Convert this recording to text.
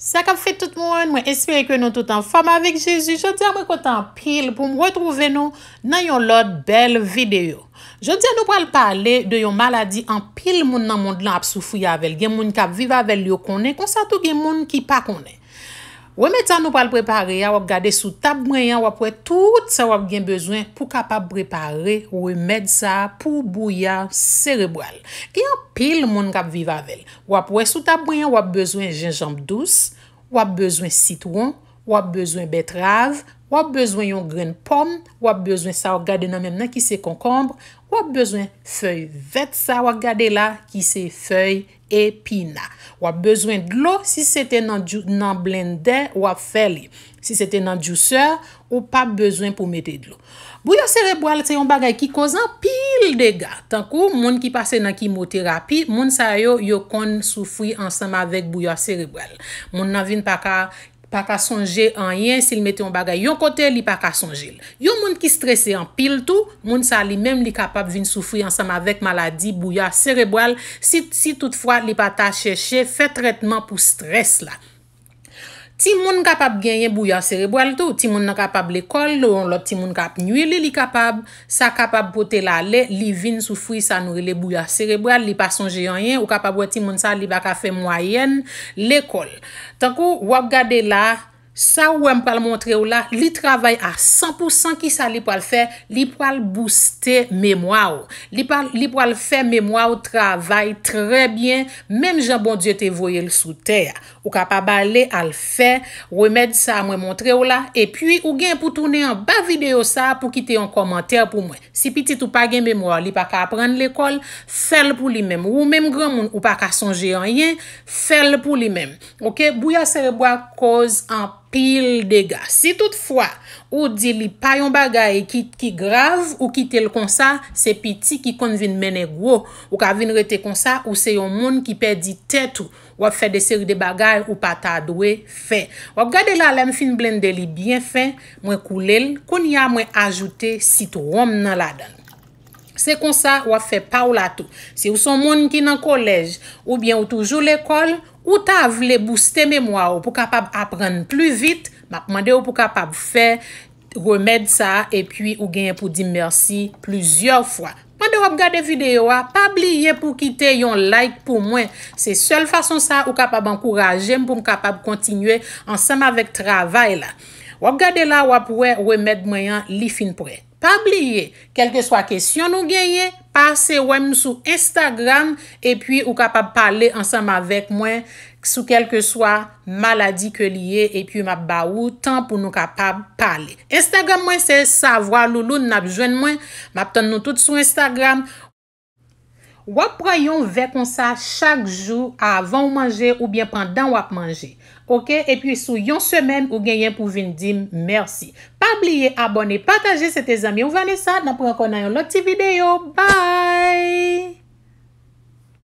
Sak ap fet tout moun, mwen espere ke nou tout an fam avik Jezu, jodi an mwen kontan pil pou mwen retrouve nou nan yon lot bel video. Jodi an nou pral pale de yon maladi an pil moun nan moun lan ap soufou yavel, gen moun kap viva vel yo konen konsantou gen moun ki pa konen. Ou e met sa nou pal prepare ya, wap gade sou tab mwenyan, wap wè tout sa wap gen bezwen pou kapap prepare ou e met sa pou bouyan serebral. Ki an pil moun kap viva vel, wap wè sou tab mwenyan wap bezwen jenjamb douz, wap bezwen sitwoun, wap bezwen betrav, wap bezwen yon gren pom, wap bezwen sa wap gade nan men men ki se konkombre, wap bezwen fèy vet sa, wap gade la ki se fèy epina. Wap bezwen dlo, si se te nan blende, wap fè li. Si se te nan jouseur, wap pa bezwen pou mette dlo. Bouya serebwal se yon bagay ki kozan pil dega. Tankou, moun ki pase nan kimoterapi, moun sa yo yo kon soufwi ansanm avèk bouya serebwal. Moun nan vin pa ka... pa ka sonje an yen si li mette yon bagay yon kote li pa ka sonje. Yon moun ki stresse an pil tou, moun sa li menm li kapap vin soufri ansam avek maladi, bouya, sereboal, si toutfwa li pa ta cheshe, fe tretman pou stresse la. Ti moun kapap genye bouya serebral tou, ti moun nan kapap l'ekol, loron lop ti moun kap nywe li li kapap, sa kapap pote la le, li vin soufri sa noure le bouya serebral, li pason jenye, ou kapap wè ti moun sa li baka fe mwayen l'ekol. Tankou, wap gade la, Sa wè m pal montre ou la, li travay a 100% ki sa li pal fè, li pal booste mèmwa ou. Li pal fè mèmwa ou travay trè byen, mèm jan bon djè te voyel sou tè ya. Ou ka pa bale al fè, wè mèd sa mwen montre ou la. E pwi, ou gen pou tourne an ba video sa pou kite an komantèr pou mwen. Si pitit ou pa gen mèmwa ou li pa ka apren l'ekol, fè l pou li mèm. Ou mèm gran moun ou pa ka sonje an yè, fè l pou li mèm. Ou ke, bou ya serbo a koz an... Pil dega, si toutfwa ou di li pa yon bagay ki grave ou ki tel konsa, se piti ki kon vin mene gro ou ka vin rete konsa ou se yon moun ki pedi tet ou wap fe de seri de bagay ou pata adwe fe. Wap gade la lem fin blendeli bien fe, mwen koulel, kon ya mwen ajoute sitou rom nan ladan. Se kon sa, wap fe pa ou la tou. Se ou son moun ki nan kolej, ou bien ou toujou l'ekol, ou ta vle booste mè mwa ou pou kapab aprenn plu vit, map mande ou pou kapab fe, remèd sa, e pi ou genye pou di mersi pluzyor fwa. Mande wap gade videyo a, pa bliye pou kite yon like pou mwen. Se sol fason sa, ou kapab ankuraje m pou m kapab kontinye ansam avèk travay la. Wap gade la, wap wè, wè mèd mwen yon lifin pou e. Pabliye, kelke swa kesyon nou geye, pase wèm sou Instagram e pi ou kapab pale ansam avèk mwen sou kelke swa maladi ke liye e pi map ba ou tan pou nou kapab pale. Instagram mwen se Savoie Loulou, nap jwen mwen, map ton nou tout sou Instagram mwen. Wap rayon vekonsa chak jou avan ou manje ou bien pandan wap manje. Ok? E pi sou yon semen ou genyen pou vin dim. Mersi. Pa bliye abone, pataje se te zami ou vale sa. Na pou akona yon loti video. Bye!